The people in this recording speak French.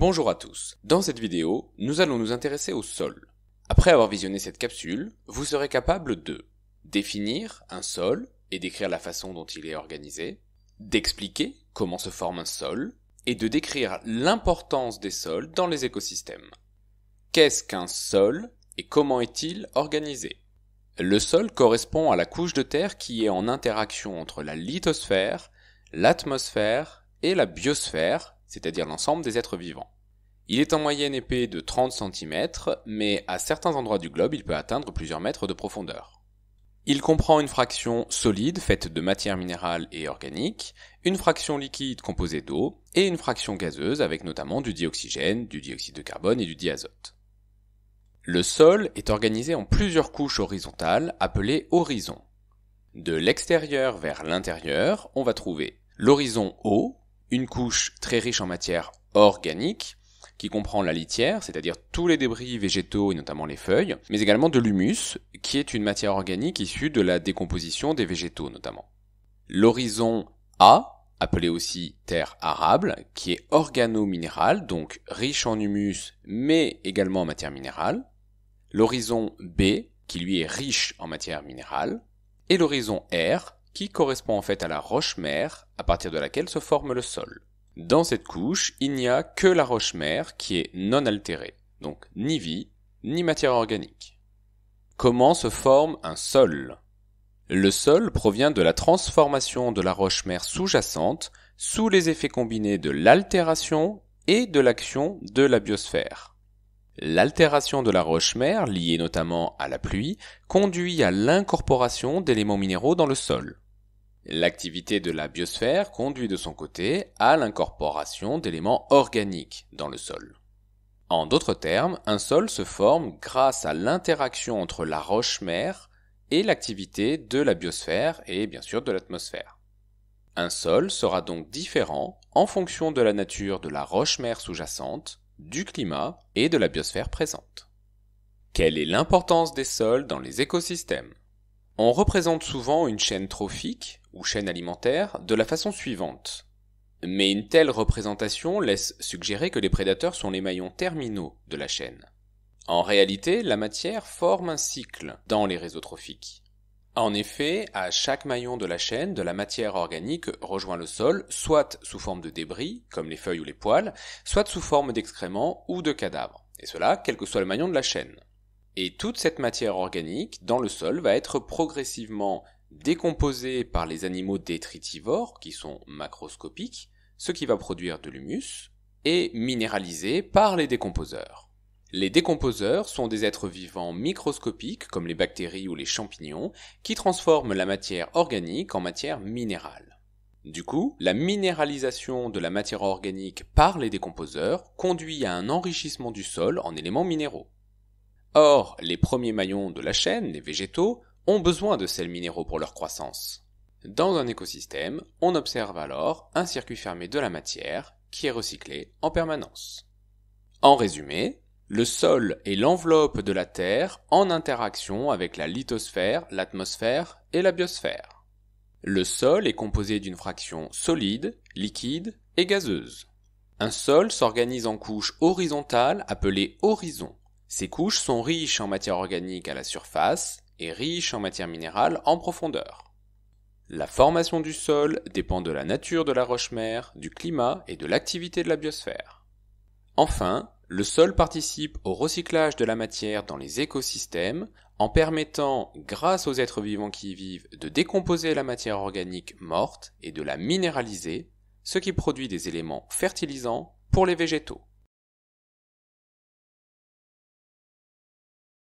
Bonjour à tous. Dans cette vidéo, nous allons nous intéresser au sol. Après avoir visionné cette capsule, vous serez capable de définir un sol et décrire la façon dont il est organisé, d'expliquer comment se forme un sol et de décrire l'importance des sols dans les écosystèmes. Qu'est-ce qu'un sol et comment est-il organisé Le sol correspond à la couche de terre qui est en interaction entre la lithosphère, l'atmosphère et la biosphère, c'est-à-dire l'ensemble des êtres vivants. Il est en moyenne épais de 30 cm, mais à certains endroits du globe, il peut atteindre plusieurs mètres de profondeur. Il comprend une fraction solide faite de matière minérale et organique, une fraction liquide composée d'eau et une fraction gazeuse avec notamment du dioxygène, du dioxyde de carbone et du diazote. Le sol est organisé en plusieurs couches horizontales appelées horizons. De l'extérieur vers l'intérieur, on va trouver l'horizon haut une couche très riche en matière organique, qui comprend la litière, c'est-à-dire tous les débris végétaux et notamment les feuilles, mais également de l'humus, qui est une matière organique issue de la décomposition des végétaux notamment. L'horizon A, appelé aussi terre arable, qui est organo donc riche en humus, mais également en matière minérale. L'horizon B, qui lui est riche en matière minérale. Et l'horizon R, qui correspond en fait à la roche-mère à partir de laquelle se forme le sol. Dans cette couche, il n'y a que la roche-mère qui est non altérée, donc ni vie, ni matière organique. Comment se forme un sol Le sol provient de la transformation de la roche-mère sous-jacente sous les effets combinés de l'altération et de l'action de la biosphère. L'altération de la roche-mère, liée notamment à la pluie, conduit à l'incorporation d'éléments minéraux dans le sol. L'activité de la biosphère conduit de son côté à l'incorporation d'éléments organiques dans le sol. En d'autres termes, un sol se forme grâce à l'interaction entre la roche-mère et l'activité de la biosphère et bien sûr de l'atmosphère. Un sol sera donc différent en fonction de la nature de la roche-mère sous-jacente, du climat et de la biosphère présente. Quelle est l'importance des sols dans les écosystèmes On représente souvent une chaîne trophique ou chaîne alimentaire de la façon suivante. Mais une telle représentation laisse suggérer que les prédateurs sont les maillons terminaux de la chaîne. En réalité, la matière forme un cycle dans les réseaux trophiques. En effet, à chaque maillon de la chaîne, de la matière organique rejoint le sol, soit sous forme de débris, comme les feuilles ou les poils, soit sous forme d'excréments ou de cadavres, et cela quel que soit le maillon de la chaîne. Et toute cette matière organique dans le sol va être progressivement décomposé par les animaux détritivores, qui sont macroscopiques, ce qui va produire de l'humus, et minéralisé par les décomposeurs. Les décomposeurs sont des êtres vivants microscopiques, comme les bactéries ou les champignons, qui transforment la matière organique en matière minérale. Du coup, la minéralisation de la matière organique par les décomposeurs conduit à un enrichissement du sol en éléments minéraux. Or, les premiers maillons de la chaîne, les végétaux, ont besoin de sels minéraux pour leur croissance. Dans un écosystème, on observe alors un circuit fermé de la matière qui est recyclé en permanence. En résumé, le sol est l'enveloppe de la Terre en interaction avec la lithosphère, l'atmosphère et la biosphère. Le sol est composé d'une fraction solide, liquide et gazeuse. Un sol s'organise en couches horizontales appelées horizons. Ces couches sont riches en matière organique à la surface et riche en matières minérales en profondeur. La formation du sol dépend de la nature de la roche-mère, du climat et de l'activité de la biosphère. Enfin, le sol participe au recyclage de la matière dans les écosystèmes en permettant, grâce aux êtres vivants qui y vivent, de décomposer la matière organique morte et de la minéraliser, ce qui produit des éléments fertilisants pour les végétaux.